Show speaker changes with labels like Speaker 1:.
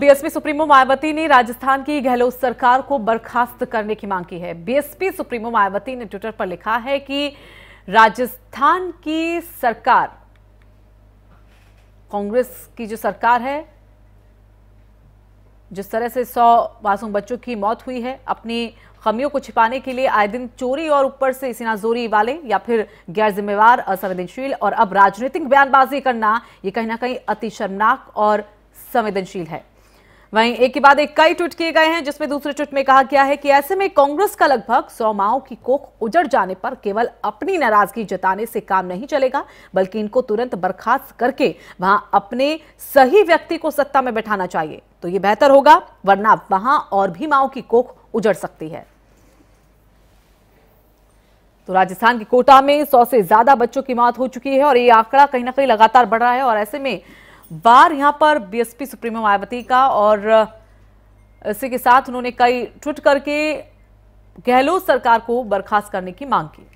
Speaker 1: BSP supremo Mayawati ने राजस्थान की गहलोत सरकार को बर्खास्त करने की मांग की है बीएसपी सुप्रीमो मायावती ने ट्विटर पर लिखा है कि राजस्थान की सरकार कांग्रेस की जो सरकार है जिस तरह से सौ मासूम बच्चों की मौत हुई है अपनी खमियों को छिपाने के लिए आए दिन चोरी और ऊपर से सिनाजोरी वाले या फिर गैर जिम्मेवार असंवेदनशील और अब राजनीतिक बयानबाजी करना ये कहीं ना कहीं अति शर्मनाक और संवेदनशील है वहीं एक के बाद एक कई ट्वीट किए गए हैं जिसमें दूसरे ट्वीट में कहा गया है कि ऐसे में कांग्रेस का लगभग सौ माओ की कोख उजड़ जाने पर केवल अपनी नाराजगी जताने से काम नहीं चलेगा बल्कि इनको तुरंत बर्खास्त करके वहां अपने सही व्यक्ति को सत्ता में बैठाना चाहिए तो ये बेहतर होगा वरना वहां और भी माओ की कोख उजड़ सकती है तो राजस्थान के कोटा में सौ से ज्यादा बच्चों की मौत हो चुकी है और ये आंकड़ा कहीं ना कहीं लगातार बढ़ रहा है और ऐसे में बार यहां पर बीएसपी सुप्रीमो मायावती का और इसी के साथ उन्होंने कई ट्वीट करके गहलोत सरकार को बर्खास्त करने की मांग की